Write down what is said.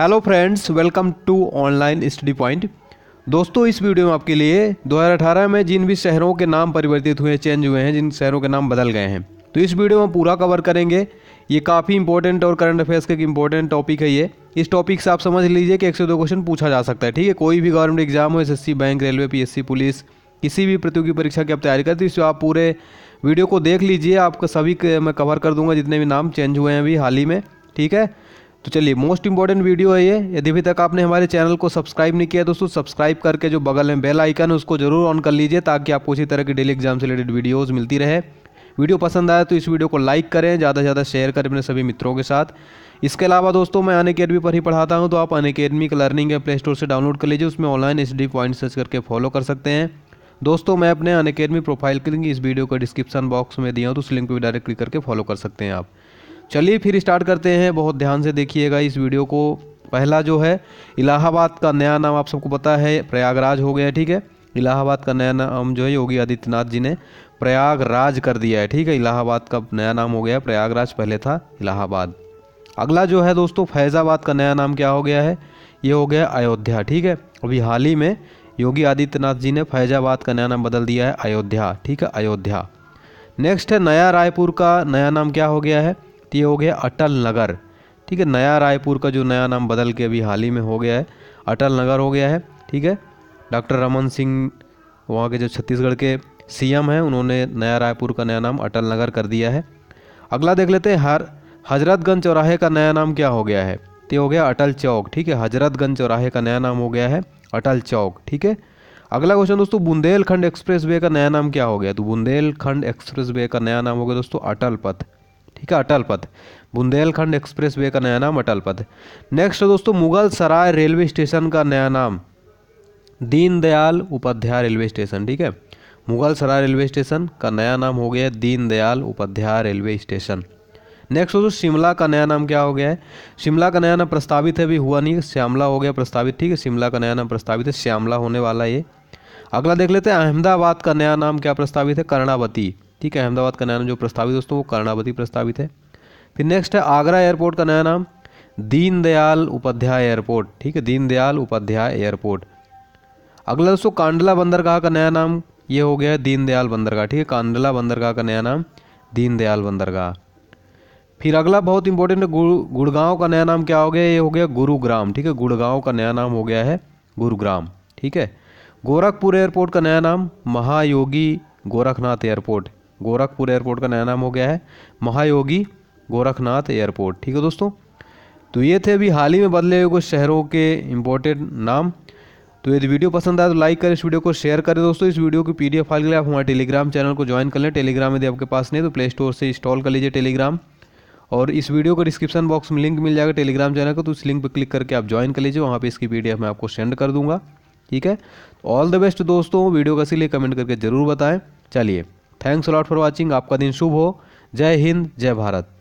hello friends welcome to online study point दोस्तों इस video में आपके लिए 2018 में जिन भी शहरों के नाम परिवर्तित हुए चेंज हुए हैं जिन शहरों के नाम बदल गए हैं तो इस वीडियो में पूरा कवर करेंगे ये काफ़ी इंपॉर्टेंट और करंट अफेयर्स का एक इंपॉर्टेंट टॉपिक है ये इस टॉपिक से आप समझ लीजिए कि एक से दो क्वेश्चन पूछा जा सकता है ठीक है कोई भी गवर्नमेंट एग्जाम हो एस बैंक रेलवे पी पुलिस किसी भी प्रतियोगी परीक्षा की आप तैयारी करते हो इसे आप पूरे वीडियो को देख लीजिए आपका सभी मैं कवर कर दूंगा जितने भी नाम चेंज हुए हैं अभी हाल ही में ठीक है तो चलिए मोस्ट इंपॉर्टेंट वीडियो है ये यदि अभी तक आपने हमारे चैनल को सब्सक्राइब नहीं किया दोस्तों सब्सक्राइब करके जो बगल में बेल आइकन है उसको जरूर ऑन कर लीजिए ताकि आपको इसी तरह की डेली एग्जाम से रिलेटेड वीडियोज़ मिलती रहे वीडियो पसंद आया तो इस वीडियो को लाइक करें ज़्यादा से ज़्यादा शेयर करें अपने सभी मित्रों के साथ इसके अलावा दोस्तों मैं अन अकेडमी पर ही पढ़ाता हूँ तो आप अन अकेडमी का लर्निंग प्ले स्टोर से डाउनलोड कर लीजिए उसमें online S D point search करके फॉलो कर सकते हैं दोस्तों मैं अपने अन अकेडमी प्रोफाइल की लिंक इस वीडियो का डिस्क्रिप्शन बॉक्स में दिया हूँ तो उस लिंक को भी डायरेक्ट क्लिक करके फॉलो कर सकते हैं आप चलिए फिर स्टार्ट करते हैं बहुत ध्यान से देखिएगा इस वीडियो को पहला जो है इलाहाबाद का नया नाम आप सबको पता है प्रयागराज हो गया ठीक है इलाहाबाद का नया नाम जो है योगी आदित्यनाथ जी ने प्रयागराज कर दिया है ठीक है इलाहाबाद का नया नाम हो गया प्रयागराज पहले था इलाहाबाद अगला जो है दोस्तों फैज़ाबाद का नया नाम क्या हो गया है ये हो गया अयोध्या ठीक है अभी हाल ही में योगी आदित्यनाथ जी ने फैज़ाबाद का नया नाम बदल दिया है अयोध्या ठीक है अयोध्या नेक्स्ट है नया रायपुर का नया नाम क्या हो गया है ये हो गया अटल नगर ठीक है नया रायपुर का जो नया नाम बदल के अभी हाल ही में हो गया है अटल नगर हो गया है ठीक है डॉक्टर रमन सिंह वहाँ के जो छत्तीसगढ़ के सीएम हैं उन्होंने नया रायपुर का नया नाम अटल नगर कर दिया है अगला देख लेते हैं हर हजरतगंज चौराहे का नया नाम क्या हो गया है तो हो गया अटल चौक ठीक है हजरतगंज चौराहे का नया नाम हो गया है अटल चौक ठीक है अगला क्वेश्चन दोस्तों बुंदेलखंड एक्सप्रेसवे का नया नाम क्या हो गया तो बुंदेलखंड एक्सप्रेसवे का नया नाम हो गया दोस्तों अटल पथ ठीक है अटल पथ बुंदेलखंड एक्सप्रेस वे का नया नाम अटल पथ नेक्स्ट दोस्तों मुगल सराय रेलवे स्टेशन का नया नाम दीनदयाल उपाध्याय रेलवे स्टेशन ठीक है मुगल सराय रेलवे स्टेशन का नया नाम हो गया Deendayal Upadhyay railway station next दोस्तों शिमला का नया नाम क्या हो गया है शिमला का नया नाम प्रस्तावित है अभी हुआ नहीं श्यामला हो गया प्रस्तावित ठीक है शिमला का नया नाम प्रस्तावित है श्यामला होने वाला ये अगला देख लेते हैं अहमदाबाद का नया नाम क्या प्रस्तावित है कर्णावती ठीक है अहमदाबाद का नया नाम जो प्रस्तावित दोस्तों वो कर्णावती प्रस्तावित है फिर नेक्स्ट है आगरा एयरपोर्ट का नया नाम दीनदयाल उपाध्याय एयरपोर्ट ठीक है दीनदयाल उपाध्याय एयरपोर्ट अगला दोस्तों कांडला बंदरगाह का नया नाम ये हो गया है दीनदयाल बंदरगाह ठीक है कांडला बंदरगाह का नया नाम दीनदयाल बंदरगाह फिर अगला बहुत इंपॉर्टेंट है गुड़गांव का नया नाम क्या हो गया ये हो गया गुरुग्राम ठीक है गुड़गांव का नया नाम हो गया है गुरुग्राम ठीक है गोरखपुर एयरपोर्ट का नया नाम महायोगी गोरखनाथ एयरपोर्ट गोरखपुर एयरपोर्ट का नया नाम हो गया है महायोगी गोरखनाथ एयरपोर्ट ठीक है दोस्तों तो ये थे अभी हाल ही में बदले हुए कुछ शहरों के इम्पोर्टेंट नाम तो यदि वीडियो पसंद आए तो लाइक करें इस वीडियो को शेयर करें दोस्तों इस वीडियो की पीडीएफ फाइल के लिए आप हमारे टेलीग्राम चैनल को ज्वाइन कर लें टेलीग्राम यदि आपके पास नहीं तो प्ले स्टोर से इंस्टॉल कर लीजिए टेलीग्राम और इस वीडियो को डिस्क्रिप्शन बॉक्स में लिंक मिल जाएगा टेलीग्राम चैनल का तो उस लिंक पर क्लिक करके आप ज्वाइन कर लीजिए वहाँ पर इसकी पी मैं आपको सेंड कर दूँगा ठीक है ऑल द बेस्ट दोस्तों वीडियो का इसीलिए कमेंट करके ज़रूर बताएँ चलिए थैंक्स लॉट फॉर वॉचिंग आपका दिन शुभ हो जय हिंद जय भारत